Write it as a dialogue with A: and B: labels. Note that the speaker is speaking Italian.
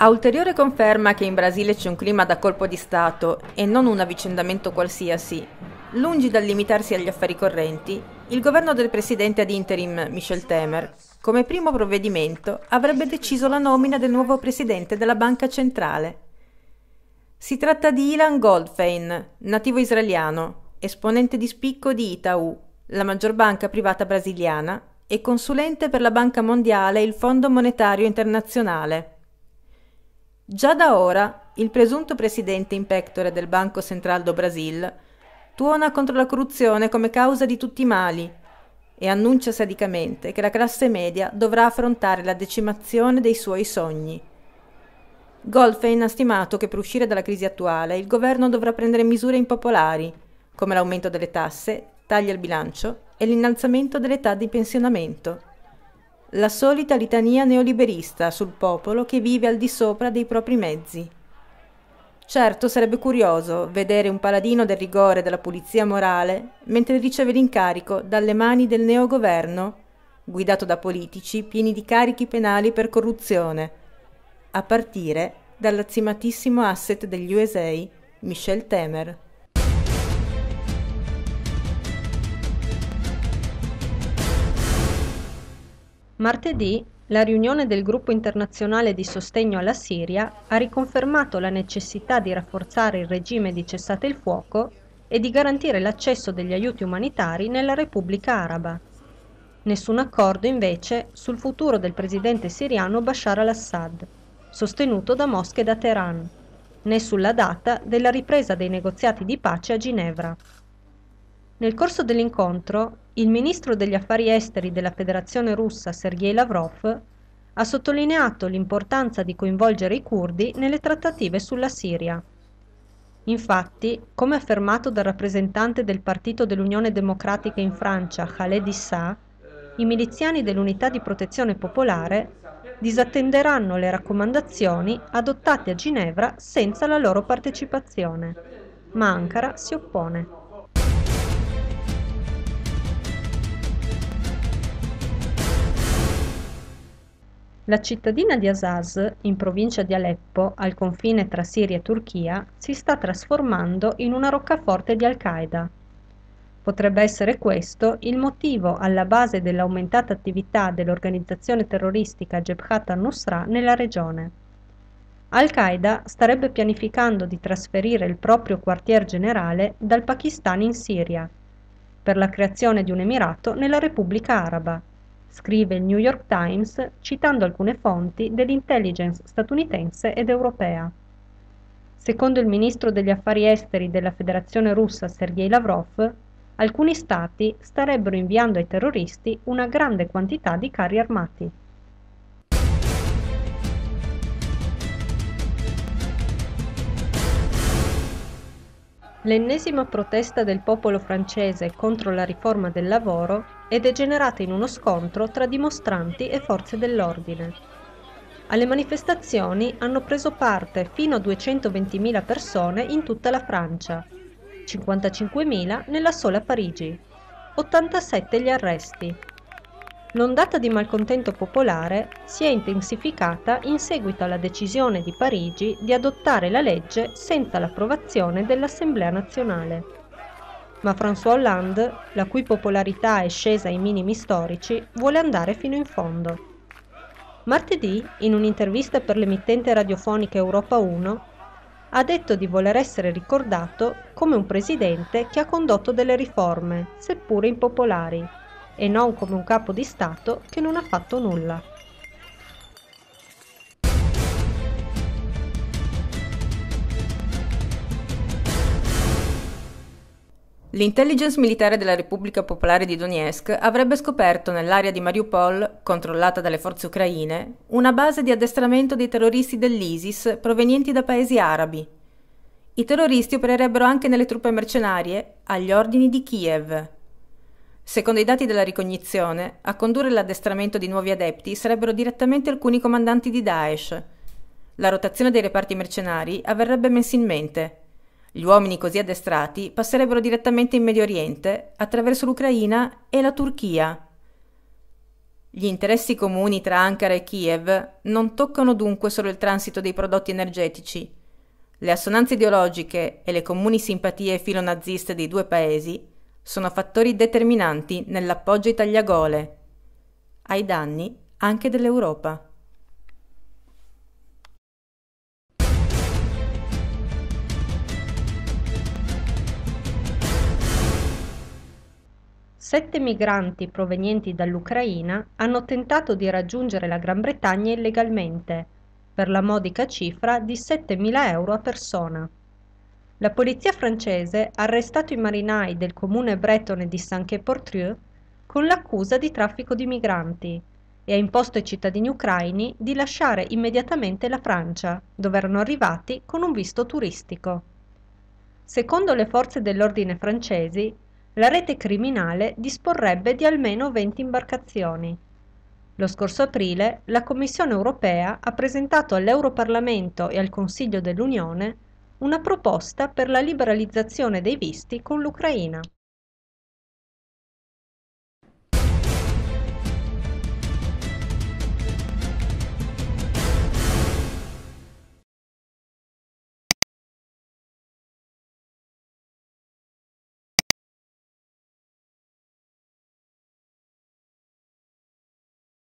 A: A ulteriore conferma che in Brasile c'è un clima da colpo di Stato e non un avvicendamento qualsiasi, lungi dal limitarsi agli affari correnti, il governo del presidente ad interim Michel Temer, come primo provvedimento, avrebbe deciso la nomina del nuovo presidente della Banca Centrale. Si tratta di Ilan Goldfein, nativo israeliano, esponente di spicco di Itaú, la maggior banca privata brasiliana, e consulente per la Banca Mondiale e il Fondo Monetario Internazionale. Già da ora il presunto presidente in pectore del Banco Central do Brasil tuona contro la corruzione come causa di tutti i mali e annuncia sadicamente che la classe media dovrà affrontare la decimazione dei suoi sogni. Goldfein ha stimato che per uscire dalla crisi attuale il governo dovrà prendere misure impopolari, come l'aumento delle tasse, tagli al bilancio e l'innalzamento dell'età di pensionamento la solita litania neoliberista sul popolo che vive al di sopra dei propri mezzi. Certo, sarebbe curioso vedere un paladino del rigore e della pulizia morale mentre riceve l'incarico dalle mani del neogoverno, guidato da politici pieni di carichi penali per corruzione, a partire dall'azzimatissimo asset degli USA, Michel Temer.
B: Martedì la riunione del gruppo internazionale di sostegno alla Siria ha riconfermato la necessità di rafforzare il regime di cessate il fuoco e di garantire l'accesso degli aiuti umanitari nella Repubblica Araba. Nessun accordo invece sul futuro del presidente siriano Bashar al-Assad, sostenuto da Mosche e da Teheran, né sulla data della ripresa dei negoziati di pace a Ginevra. Nel corso dell'incontro, il ministro degli affari esteri della Federazione russa Sergei Lavrov ha sottolineato l'importanza di coinvolgere i curdi nelle trattative sulla Siria. Infatti, come affermato dal rappresentante del Partito dell'Unione Democratica in Francia, Khaled Issa, i miliziani dell'Unità di Protezione Popolare disattenderanno le raccomandazioni adottate a Ginevra senza la loro partecipazione, ma Ankara si oppone. La cittadina di Azaz, in provincia di Aleppo, al confine tra Siria e Turchia, si sta trasformando in una roccaforte di Al-Qaeda. Potrebbe essere questo il motivo alla base dell'aumentata attività dell'organizzazione terroristica Jebhat al-Nusra nella regione. Al-Qaeda starebbe pianificando di trasferire il proprio quartier generale dal Pakistan in Siria, per la creazione di un emirato nella Repubblica Araba scrive il New York Times citando alcune fonti dell'intelligence statunitense ed europea. Secondo il ministro degli affari esteri della Federazione russa Sergei Lavrov, alcuni stati starebbero inviando ai terroristi una grande quantità di carri armati. L'ennesima protesta del popolo francese contro la riforma del lavoro è degenerata in uno scontro tra dimostranti e forze dell'ordine. Alle manifestazioni hanno preso parte fino a 220.000 persone in tutta la Francia, 55.000 nella sola Parigi, 87 gli arresti. L'ondata di malcontento popolare si è intensificata in seguito alla decisione di Parigi di adottare la legge senza l'approvazione dell'Assemblea nazionale ma François Hollande, la cui popolarità è scesa ai minimi storici, vuole andare fino in fondo. Martedì, in un'intervista per l'emittente radiofonica Europa 1, ha detto di voler essere ricordato come un presidente che ha condotto delle riforme, seppure impopolari, e non come un capo di Stato che non ha fatto nulla.
A: L'intelligence militare della Repubblica Popolare di Donetsk avrebbe scoperto nell'area di Mariupol, controllata dalle forze ucraine, una base di addestramento dei terroristi dell'ISIS provenienti da paesi arabi. I terroristi opererebbero anche nelle truppe mercenarie agli ordini di Kiev. Secondo i dati della ricognizione, a condurre l'addestramento di nuovi adepti sarebbero direttamente alcuni comandanti di Daesh. La rotazione dei reparti mercenari avverrebbe mensilmente, gli uomini così addestrati passerebbero direttamente in Medio Oriente, attraverso l'Ucraina e la Turchia. Gli interessi comuni tra Ankara e Kiev non toccano dunque solo il transito dei prodotti energetici. Le assonanze ideologiche e le comuni simpatie filonaziste dei due paesi sono fattori determinanti nell'appoggio ai tagliagole, ai danni anche dell'Europa.
B: sette migranti provenienti dall'Ucraina hanno tentato di raggiungere la Gran Bretagna illegalmente, per la modica cifra di 7.000 euro a persona. La polizia francese ha arrestato i marinai del comune bretone di Saint-Quay-Portrieux con l'accusa di traffico di migranti e ha imposto ai cittadini ucraini di lasciare immediatamente la Francia, dove erano arrivati con un visto turistico. Secondo le forze dell'ordine francesi, la rete criminale disporrebbe di almeno 20 imbarcazioni. Lo scorso aprile la Commissione europea ha presentato all'Europarlamento e al Consiglio dell'Unione una proposta per la liberalizzazione dei visti con l'Ucraina.